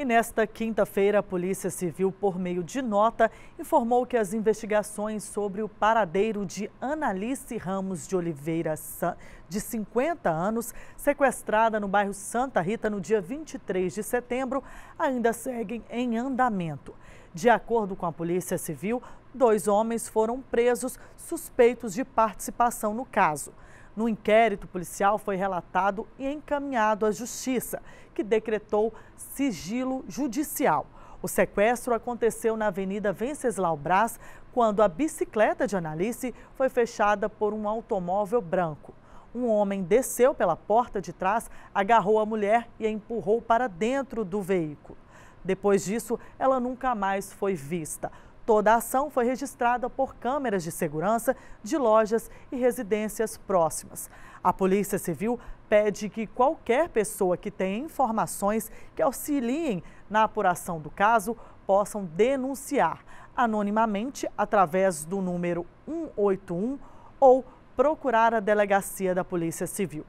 E nesta quinta-feira, a Polícia Civil, por meio de nota, informou que as investigações sobre o paradeiro de Analice Ramos de Oliveira, de 50 anos, sequestrada no bairro Santa Rita no dia 23 de setembro, ainda seguem em andamento. De acordo com a Polícia Civil, dois homens foram presos suspeitos de participação no caso. No inquérito policial foi relatado e encaminhado à Justiça, que decretou sigilo judicial. O sequestro aconteceu na Avenida Venceslau Brás, quando a bicicleta de Analice foi fechada por um automóvel branco. Um homem desceu pela porta de trás, agarrou a mulher e a empurrou para dentro do veículo. Depois disso, ela nunca mais foi vista. Toda a ação foi registrada por câmeras de segurança de lojas e residências próximas. A Polícia Civil pede que qualquer pessoa que tenha informações que auxiliem na apuração do caso possam denunciar anonimamente através do número 181 ou procurar a delegacia da Polícia Civil.